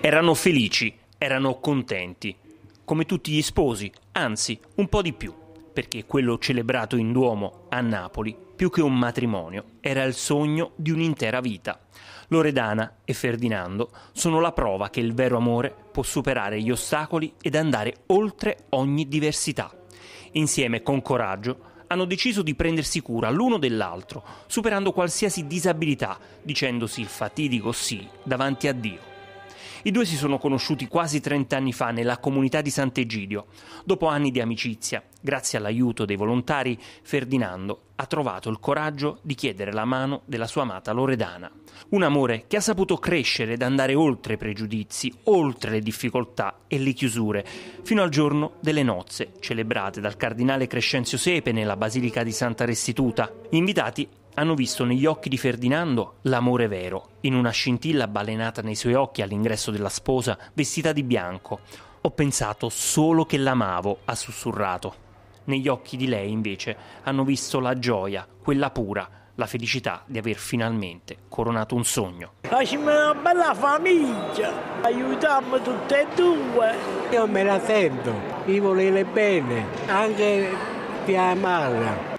Erano felici, erano contenti, come tutti gli sposi, anzi un po' di più, perché quello celebrato in Duomo a Napoli, più che un matrimonio, era il sogno di un'intera vita. Loredana e Ferdinando sono la prova che il vero amore può superare gli ostacoli ed andare oltre ogni diversità. Insieme con coraggio hanno deciso di prendersi cura l'uno dell'altro, superando qualsiasi disabilità, dicendosi il fatidico sì davanti a Dio. I due si sono conosciuti quasi 30 anni fa nella comunità di Sant'Egidio. Dopo anni di amicizia, grazie all'aiuto dei volontari, Ferdinando ha trovato il coraggio di chiedere la mano della sua amata Loredana. Un amore che ha saputo crescere ed andare oltre i pregiudizi, oltre le difficoltà e le chiusure, fino al giorno delle nozze, celebrate dal cardinale Crescenzio Sepe nella Basilica di Santa Restituta, invitati hanno visto negli occhi di Ferdinando l'amore vero, in una scintilla balenata nei suoi occhi all'ingresso della sposa, vestita di bianco. Ho pensato solo che l'amavo, ha sussurrato. Negli occhi di lei, invece, hanno visto la gioia, quella pura, la felicità di aver finalmente coronato un sogno. Facciamo una bella famiglia, aiutiamo tutte e due. Io me la sento, io volere bene, anche di amarla.